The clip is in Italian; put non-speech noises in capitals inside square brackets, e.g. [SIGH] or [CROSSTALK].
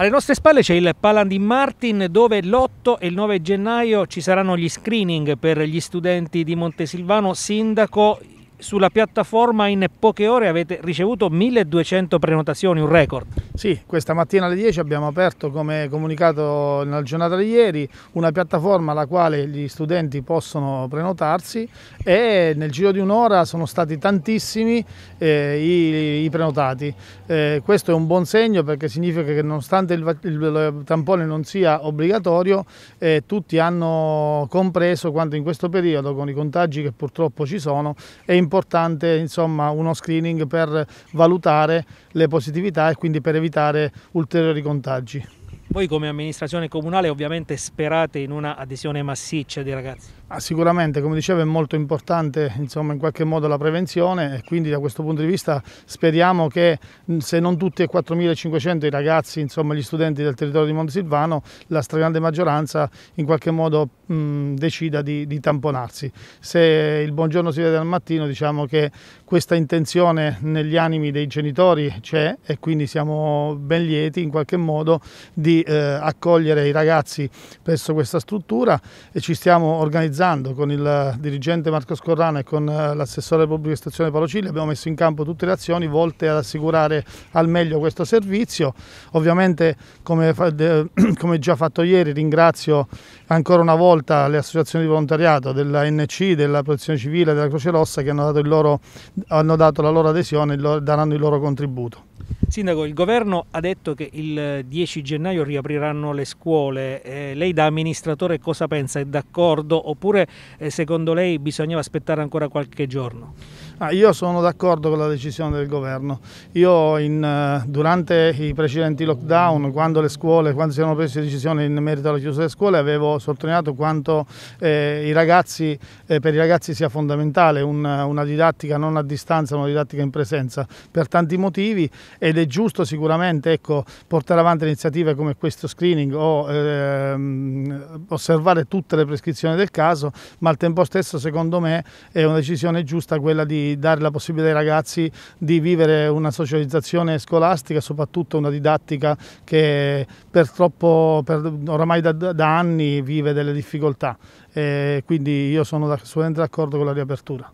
Alle nostre spalle c'è il Palandin Martin dove l'8 e il 9 gennaio ci saranno gli screening per gli studenti di Montesilvano. Sindaco, sulla piattaforma in poche ore avete ricevuto 1200 prenotazioni, un record. Sì, questa mattina alle 10 abbiamo aperto, come comunicato nella giornata di ieri, una piattaforma alla quale gli studenti possono prenotarsi e nel giro di un'ora sono stati tantissimi eh, i, i, prenotati. Eh, questo è un buon segno perché significa che nonostante il, il, il tampone non sia obbligatorio, eh, tutti hanno compreso quanto in questo periodo, con i contagi che purtroppo ci sono, è importante insomma, uno screening per valutare le positività e quindi per evitare evitare ulteriori contagi. Voi come amministrazione comunale ovviamente sperate in una adesione massiccia dei ragazzi? Ah, sicuramente, come dicevo è molto importante insomma, in qualche modo la prevenzione e quindi da questo punto di vista speriamo che se non tutti e 4.500 i ragazzi, insomma, gli studenti del territorio di Montesilvano, la stragrande maggioranza in qualche modo mh, decida di, di, tamponarsi. Se il buongiorno si vede al mattino diciamo che questa intenzione negli animi dei genitori c'è e quindi siamo ben lieti in qualche modo di eh, accogliere i ragazzi presso questa struttura e ci stiamo organizzando con il dirigente Marco Scorrano e con eh, l'assessore della pubblica istruzione Paolo Cilli, abbiamo messo in campo tutte le azioni volte ad assicurare al meglio questo servizio. Ovviamente come, [CLEARS THROAT] come già fatto ieri ringrazio ancora una volta le associazioni di volontariato della NC, della Protezione Civile, della Croce Rossa che hanno dato, loro, hanno dato la loro adesione e daranno il loro contributo. Sindaco, il governo ha detto che il 10 eh, gennaio riapriranno le scuole. Eh, lei da amministratore cosa pensa? È d'accordo oppure eh, secondo lei bisognava aspettare ancora qualche giorno? Ah, io sono d'accordo con la decisione del governo. Io in, eh, durante i precedenti lockdown, quando le scuole, quando si erano prese decisioni in merito alla chiusura delle scuole, avevo sottolineato quanto eh, ragazzi, eh, per i ragazzi sia fondamentale una, una, didattica non a distanza, ma una didattica in presenza, per tanti motivi ed è giusto sicuramente ecco, portare avanti iniziative come questo screening o eh, osservare tutte le prescrizioni del caso, ma al tempo stesso secondo me è una decisione giusta quella di dare la possibilità ai ragazzi di vivere una socializzazione scolastica, soprattutto una didattica che per troppo, per, oramai da, da, anni vive delle difficoltà. E quindi io sono assolutamente d'accordo con la riapertura.